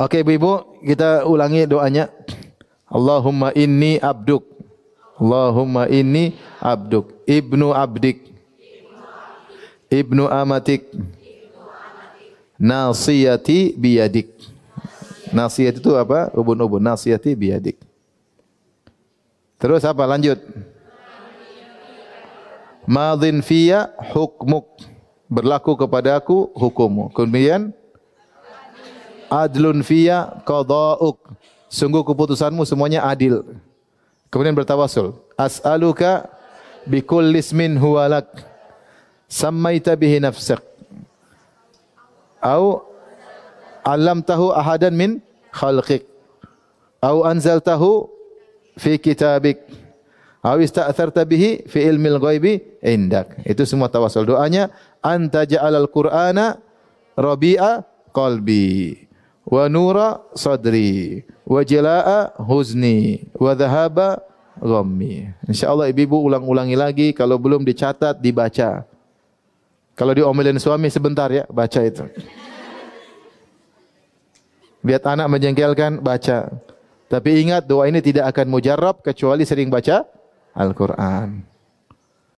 Okey ibu, ibu kita ulangi doanya. Allahumma inni abduk. Allahumma inni abduk. Ibnu abdik. Ibnu amatik. Nasiyati biyadik. Nasiyati itu apa? Ubun-ubun. Nasiyati biyadik. Terus apa? Lanjut. Madin fiyya hukmuk. Berlaku kepada aku hukumu. Kemudian, adlun fiya qada'uk. Sungguh keputusanmu semuanya adil. Kemudian bertawasul. As'aluka bi kulli ismin huwa lak. Sammaita bihi nafsak. Au alam tahu ahadan min khalqik. Au Tahu fi kitabik. Au ista'tharta bihi fi ilmil ghaibi indak. Itu semua tawasul doanya. Anta ja'alal Qur'ana rabi'a qalbi wa nura sadri wa jala'a huzni wa dhahaba ghammi. Insyaallah ibu-ibu ulang-ulangi lagi kalau belum dicatat dibaca. Kalau diomelin suami sebentar ya, baca itu. Biar anak menjengkelkan, baca. Tapi ingat doa ini tidak akan mujarab kecuali sering baca Al-Quran.